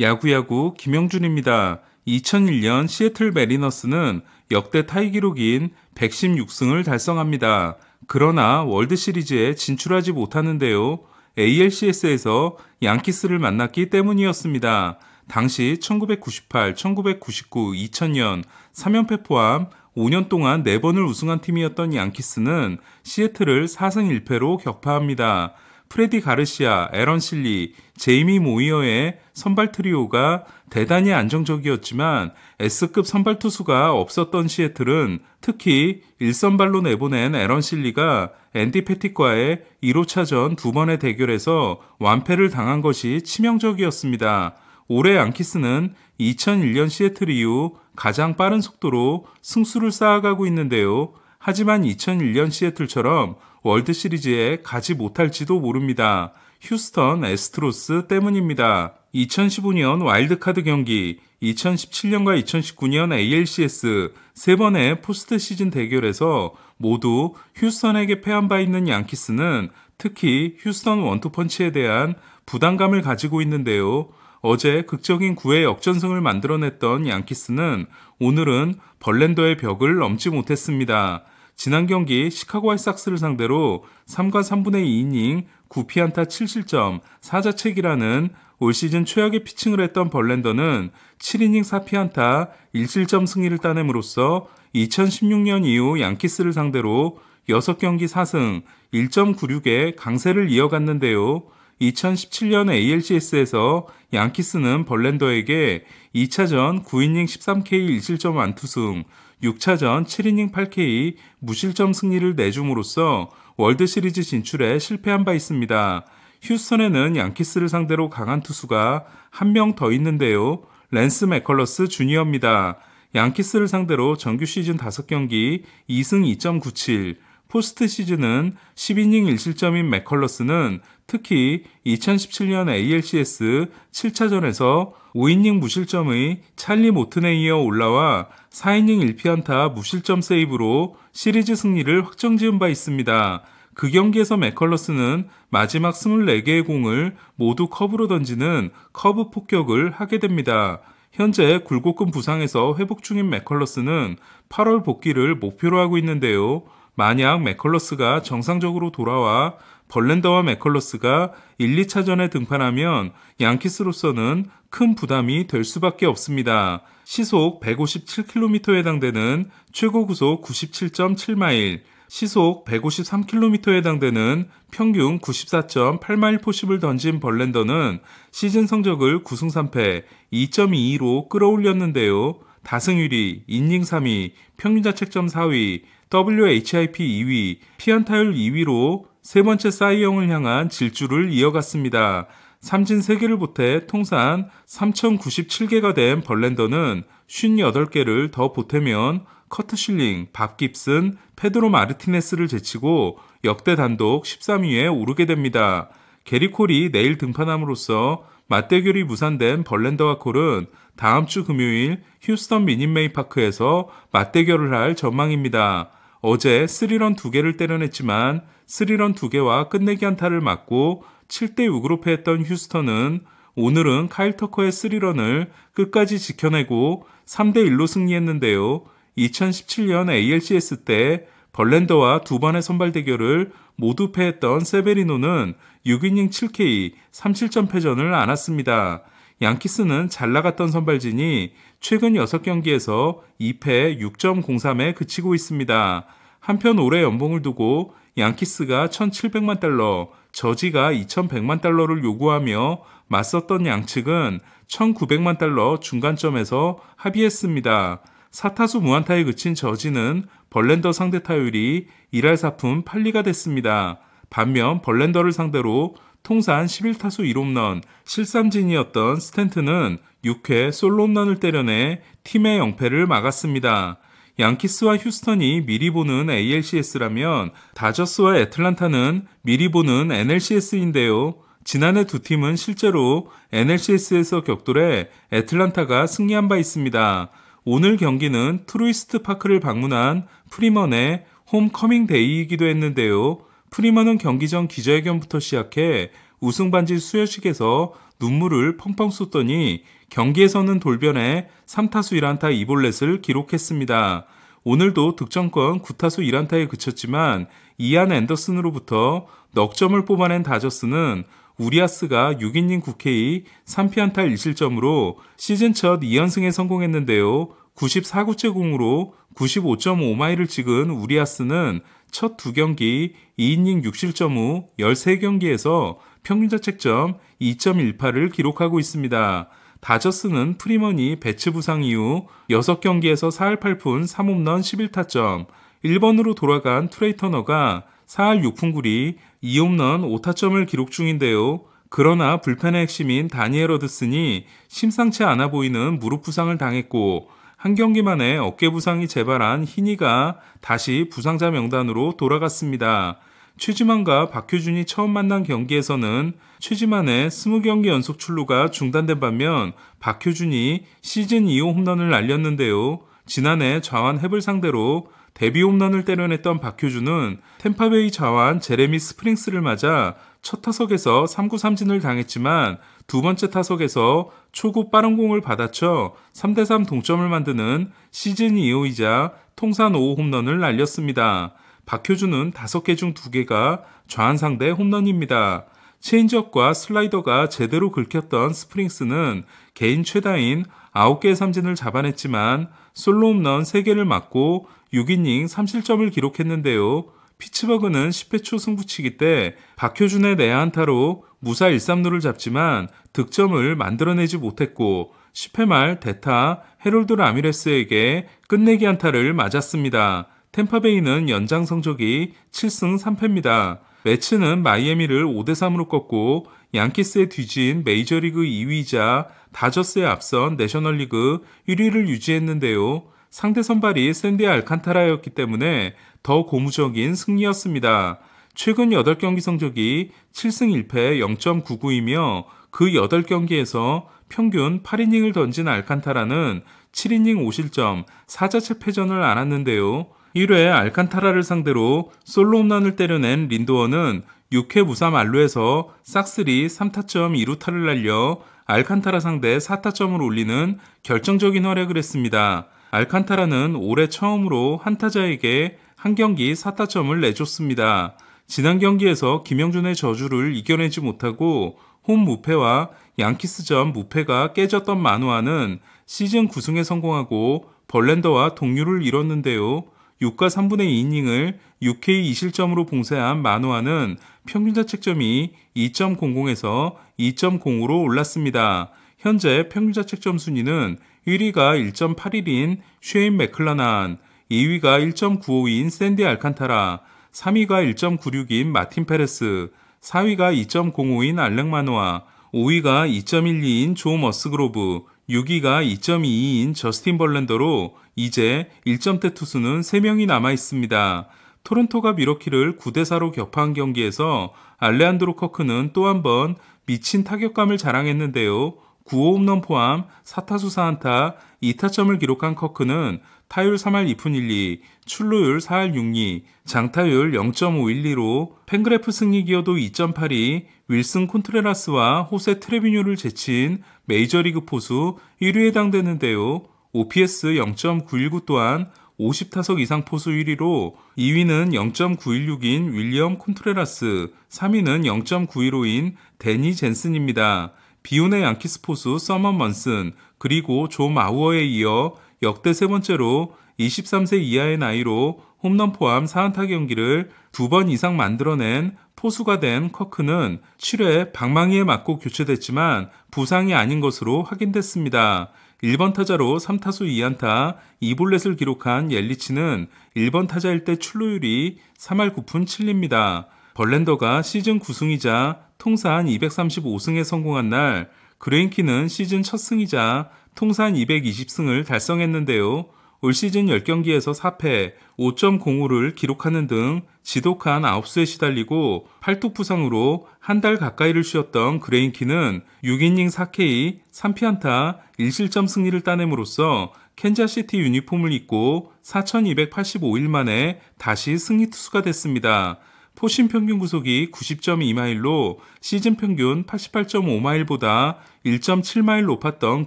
야구야구 김영준입니다. 2001년 시애틀 메리너스는 역대 타이 기록인 116승을 달성합니다. 그러나 월드 시리즈에 진출하지 못하는데요. ALCS에서 양키스를 만났기 때문이었습니다. 당시 1998, 1999, 2000년 3연패 포함 5년 동안 4번을 우승한 팀이었던 양키스는 시애틀을 4승 1패로 격파합니다. 프레디 가르시아, 에런 실리, 제이미 모이어의 선발 트리오가 대단히 안정적이었지만 S급 선발 투수가 없었던 시애틀은 특히 1선발로 내보낸 에런 실리가 앤디 패틱과의 1호차전 두 번의 대결에서 완패를 당한 것이 치명적이었습니다. 올해 양키스는 2001년 시애틀 이후 가장 빠른 속도로 승수를 쌓아가고 있는데요. 하지만 2001년 시애틀처럼 월드 시리즈에 가지 못할지도 모릅니다. 휴스턴 에스트로스 때문입니다. 2015년 와일드카드 경기, 2017년과 2019년 ALCS 세 번의 포스트 시즌 대결에서 모두 휴스턴에게 패한 바 있는 양키스는 특히 휴스턴 원투펀치에 대한 부담감을 가지고 있는데요. 어제 극적인 9회 역전승을 만들어냈던 양키스는 오늘은 벌랜더의 벽을 넘지 못했습니다. 지난 경기 시카고 할삭스를 상대로 3과 3분의 2이닝 9피안타 7실점 4자책이라는 올 시즌 최악의 피칭을 했던 벌랜더는 7이닝 4피안타 1실점 승리를 따냄으로써 2016년 이후 양키스를 상대로 6경기 4승 1.96의 강세를 이어갔는데요. 2017년 ALCS에서 양키스는 벌렌더에게 2차전 9이닝 13K 1실점 안투승, 6차전 7이닝 8K 무실점 승리를 내줌으로써 월드 시리즈 진출에 실패한 바 있습니다. 휴스턴에는 양키스를 상대로 강한 투수가 한 명 더 있는데요. 랜스 맥컬러스 주니어입니다. 양키스를 상대로 정규 시즌 5경기 2승 2.97, 포스트 시즌은 10이닝 1실점인 맥컬러스는 특히 2017년 ALCS 7차전에서 5이닝 무실점의 찰리 모튼에 이어 올라와 4이닝 1피안타 무실점 세이브로 시리즈 승리를 확정지은 바 있습니다. 그 경기에서 맥컬러스는 마지막 24개의 공을 모두 커브로 던지는 커브 폭격을 하게 됩니다. 현재 굴곡근 부상에서 회복 중인 맥컬러스는 8월 복귀를 목표로 하고 있는데요. 만약 맥컬러스가 정상적으로 돌아와 벌렌더와 맥컬러스가 1, 2차전에 등판하면 양키스로서는 큰 부담이 될 수밖에 없습니다. 시속 157km에 해당되는 최고 구속 97.7마일, 시속 153km에 해당되는 평균 94.8마일 포십을 던진 벌렌더는 시즌 성적을 9승 3패 2.22로 끌어올렸는데요. 다승 1위, 인닝 3위, 평균자책점 4위, WHIP 2위, 피안타율 2위로 세 번째 사이영을 향한 질주를 이어갔습니다. 삼진 3개를 보태 통산 3,097개가 된 벌렌더는 58개를 더 보태면 커트 슐링밥 깁슨, 페드로 마르티네스를 제치고 역대 단독 13위에 오르게 됩니다. 게리 콜이 내일 등판함으로써 맞대결이 무산된 벌렌더와 콜은 다음 주 금요일 휴스턴 미닛메이 파크에서 맞대결을 할 전망입니다. 어제 3런 2개를 때려냈지만 3런 2개와 끝내기 안타를 맞고 7대 6으로 패했던 휴스턴은 오늘은 카일 터커의 3런을 끝까지 지켜내고 3대 1로 승리했는데요. 2017년 ALCS 때 벌렌더와 두 번의 선발 대결을 모두 패했던 세베리노는 6이닝 7K 3실점 패전을 안았습니다. 양키스는 잘 나갔던 선발진이 최근 6경기에서 2패 6.03에 그치고 있습니다. 한편 올해 연봉을 두고 양키스가 1,700만 달러, 저지가 2,100만 달러를 요구하며 맞섰던 양측은 1,900만 달러 중간점에서 합의했습니다. 사타수 무안타에 그친 저지는 벌렌더 상대 타율이 1할 4푼 8리가 됐습니다. 반면 벌렌더를 상대로 통산 11타수 1홈런, 실삼진이었던 스탠트는 6회 솔로홈런을 때려내 팀의 영패를 막았습니다. 양키스와 휴스턴이 미리 보는 ALCS라면 다저스와 애틀란타는 미리 보는 NLCS인데요. 지난해 두 팀은 실제로 NLCS에서 격돌해 애틀란타가 승리한 바 있습니다. 오늘 경기는 트루이스트 파크를 방문한 프리먼의 홈커밍 데이이기도 했는데요. 프리먼는 경기 전 기자회견부터 시작해 우승 반지 수여식에서 눈물을 펑펑 쏟더니 경기에서는 돌변해 3타수 1안타 2볼넷을 기록했습니다. 오늘도 득점권 9타수 1안타에 그쳤지만 이안 앤더슨으로부터 넉 점을 뽑아낸 다저스는 우리아스가 6인닝 국회의 3피안타 1실점으로 시즌 첫 2연승에 성공했는데요. 94구째 공으로 95.5마일을 찍은 우리아스는 첫두 경기 2이닝 6실점 후 13경기에서 평균자책점 2.18을 기록하고 있습니다. 다저스는 프리먼이 배츠 부상 이후 6경기에서 4할 8푼 3홈런 11타점, 1번으로 돌아간 트레이 터너가 4할 6푼 9리 2홈런 5타점을 기록 중인데요. 그러나 불펜의 핵심인 다니엘 어드슨이 심상치 않아 보이는 무릎 부상을 당했고 한 경기만에 어깨 부상이 재발한 희니가 다시 부상자 명단으로 돌아갔습니다. 최지만과 박효준이 처음 만난 경기에서는 최지만의 20경기 연속 출루가 중단된 반면 박효준이 시즌 2호 홈런을 날렸는데요. 지난해 좌완 해블 상대로 데뷔 홈런을 때려냈던 박효준은 템파베이 좌완 제레미 스프링스를 맞아 첫 타석에서 3구 3진을 당했지만 두 번째 타석에서 초구 빠른 공을 받아쳐 3대3 동점을 만드는 시즌 2호이자 통산 5호 홈런을 날렸습니다. 박효준은 5개 중 2개가 좌한 상대 홈런입니다. 체인지업과 슬라이더가 제대로 긁혔던 스프링스는 개인 최다인 9개의 삼진을 잡아냈지만 솔로 홈런 3개를 맞고 6이닝 3실점을 기록했는데요. 피츠버그는 10회 초 승부치기 때 박효준의 내안타로 무사 1-3루를 잡지만 득점을 만들어내지 못했고 10회 말 대타 헤롤드 라미레스에게 끝내기 안타를 맞았습니다. 템파베이는 연장 성적이 7승 3패입니다. 매치는 마이애미를 5대3으로 꺾고 양키스에 뒤진 메이저리그 2위이자 다저스에 앞선 내셔널리그 1위를 유지했는데요. 상대 선발이 샌디 알칸타라였기 때문에 더 고무적인 승리였습니다. 최근 8경기 성적이 7승 1패 0.99이며 그 8경기에서 평균 8이닝을 던진 알칸타라는 7이닝 5실점 4자체 패전을 안았는데요. 1회 알칸타라를 상대로 솔로 홈런을 때려낸 린도어는 6회 무사 만루에서 싹쓸이 3타점 2루타를 날려 알칸타라 상대 4타점을 올리는 결정적인 활약을 했습니다. 알칸타라는 올해 처음으로 한타자에게 한 경기 4타점을 내줬습니다. 지난 경기에서 김영준의 저주를 이겨내지 못하고 홈 무패와 양키스전 무패가 깨졌던 만누아는 시즌 9승에 성공하고 벌렌더와 동률을 이뤘는데요. 6과 3분의 2이닝을 6K 2실점으로 봉쇄한 만누아는 평균자책점이 2.00에서 2.05로 올랐습니다. 현재 평균자책점 순위는 1위가 1.81인 쉐인 맥클라난, 2위가 1.952인 샌디 알칸타라, 3위가 1.96인 마틴 페레스, 4위가 2.05인 알렉 마노아, 5위가 2.12인 조 머스그로브, 6위가 2.22인 저스틴 벌렌더로 이제 1점대 투수는 3명이 남아 있습니다. 토론토가 미러키를 9대4로 격파한 경기에서 알레한드로 커크는 또 한 번 미친 타격감을 자랑했는데요. 9호홈런 포함 4타수 4안타 2타점을 기록한 커크는 타율 3할 2푼 1리, 출루율 4할 6리, 장타율 0.512로 팬그래프 승리 기여도 2 8이 윌슨 콘트레라스와 호세 트레비뉴를 제친 메이저리그 포수 1위에 해당되는데요. OPS 0.919 또한 50타석 이상 포수 1위로 2위는 0.916인 윌리엄 콘트레라스, 3위는 0.915인 데니 젠슨입니다. 비운의 양키스 포수 서먼 먼슨 그리고 조 마우어에 이어 역대 세 번째로 23세 이하의 나이로 홈런 포함 4안타 경기를 두 번 이상 만들어낸 포수가 된 커크는 7회 방망이에 맞고 교체됐지만 부상이 아닌 것으로 확인됐습니다. 1번 타자로 3타수 2안타 2볼넷을 기록한 옐리치는 1번 타자일 때 출루율이 3할 9푼 7입니다. 리 벌렌더가 시즌 9승이자 통산 235승에 성공한 날 그레인키는 시즌 첫 승이자 통산 220승을 달성했는데요. 올 시즌 10경기에서 4패, 5.05를 기록하는 등 지독한 아홉수에 시달리고 팔뚝 부상으로 한 달 가까이를 쉬었던 그레인키는 6이닝 4K, 3피안타, 1실점 승리를 따냄으로써 캔자시티 유니폼을 입고 4285일 만에 다시 승리 투수가 됐습니다. 포신 평균 구속이 90.2마일로 시즌 평균 88.5마일보다 1.7마일 높았던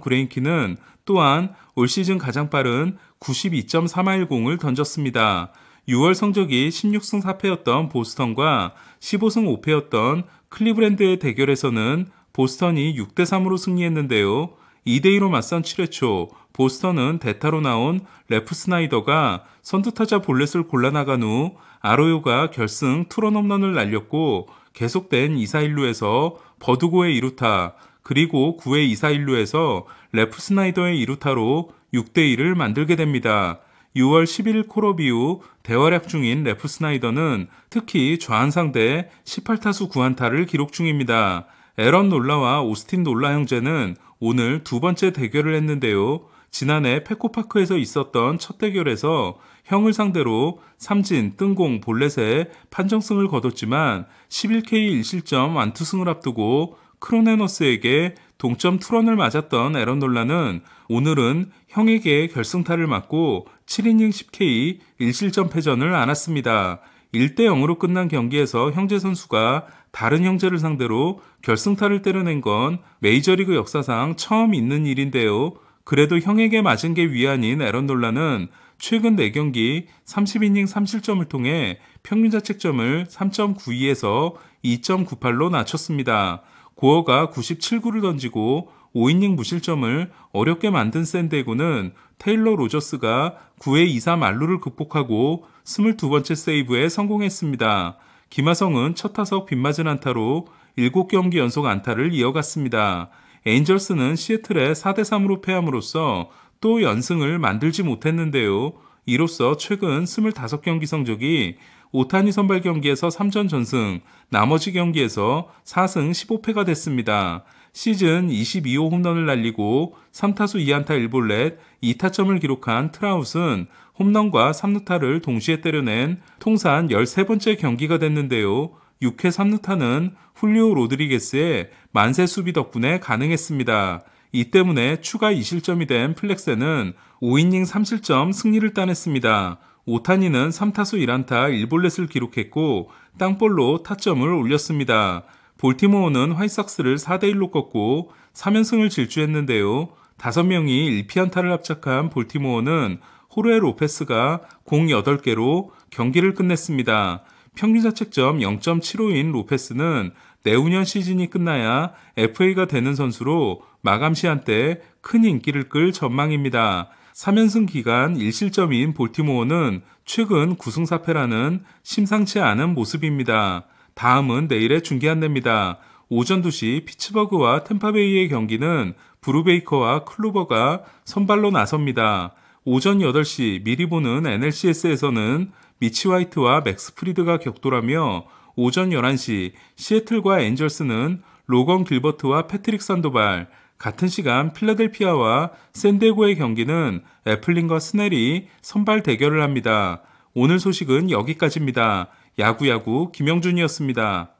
그레인키는 또한 올 시즌 가장 빠른 92.4마일 공을 던졌습니다. 6월 성적이 16승 4패였던 보스턴과 15승 5패였던 클리브랜드의 대결에서는 보스턴이 6대3으로 승리했는데요. 2대2로 맞선 7회 초 보스턴은 대타로 나온 레프 스나이더가 선두타자 볼넷을 골라나간 후 아로요가 결승 투런 홈런을 날렸고 계속된 2 4 1루에서 버두고의 2루타 그리고 9회 2 4 1루에서 레프 스나이더의 2루타로 6대1을 만들게 됩니다. 6월 1 1일 콜업 이후 대활약 중인 레프 스나이더는 특히 좌한 상대 18타수 9안타를 기록 중입니다. 에런 놀라와 오스틴 놀라 형제는 오늘 두 번째 대결을 했는데요. 지난해 페코파크에서 있었던 첫 대결에서 형을 상대로 삼진, 뜬공, 볼넷에 판정승을 거뒀지만 11K 1실점 완투승을 앞두고 크로네노스에게 동점 투런을 맞았던 에런 놀라는 오늘은 형에게 결승타를 맞고 7이닝 10K 1실점 패전을 안았습니다. 1대 0으로 끝난 경기에서 형제 선수가 다른 형제를 상대로 결승타를 때려낸 건 메이저리그 역사상 처음 있는 일인데요. 그래도 형에게 맞은 게 위안인 에런 놀라는 최근 4경기 30이닝 3실점을 통해 평균자책점을 3.92에서 2.98로 낮췄습니다. 고어가 97구를 던지고 5이닝 무실점을 어렵게 만든 샌데고는 테일러 로저스가 9회 2, 사 알루를 극복하고 22번째 세이브에 성공했습니다. 김하성은 첫 타석 빗맞은 안타로 7경기 연속 안타를 이어갔습니다. 엔젤스는 시애틀에 4대3으로 패함으로써 또 연승을 만들지 못했는데요. 이로써 최근 25경기 성적이 오타니 선발 경기에서 3전 전승, 나머지 경기에서 4승 15패가 됐습니다. 시즌 22호 홈런을 날리고 3타수 2안타 1볼넷, 2타점을 기록한 트라우스는 홈런과 3루타를 동시에 때려낸 통산 13번째 경기가 됐는데요. 6회 3루타는 훌리오 로드리게스의 만세 수비 덕분에 가능했습니다. 이 때문에 추가 2실점이 된 플렉스는 5이닝 3실점 승리를 따냈습니다. 오타니는 3타수 1안타 1볼넷을 기록했고 땅볼로 타점을 올렸습니다. 볼티모어는 화이삭스를 4대1로 꺾고 3연승을 질주했는데요. 5명이 1피안타를 합작한 볼티모어는 호르에 로페스가 공 8개로 경기를 끝냈습니다. 평균자책점 0.75인 로페스는 내후년 시즌이 끝나야 FA가 되는 선수로 마감 시한 때 큰 인기를 끌 전망입니다. 3연승 기간 1실점인 볼티모어는 최근 9승 4패라는 심상치 않은 모습입니다. 다음은 내일에 중계한답니다. 오전 2시 피츠버그와 템파베이의 경기는 브루베이커와 클루버가 선발로 나섭니다. 오전 8시 미리 보는 NLCS에서는 미치 화이트와 맥스 프리드가 격돌하며 오전 11시 시애틀과 엔젤스는 로건 길버트와 패트릭 산도발, 같은 시간 필라델피아와 샌디에고의 경기는 애플린과 스넬이 선발 대결을 합니다. 오늘 소식은 여기까지입니다. 야구야구 김영준이었습니다.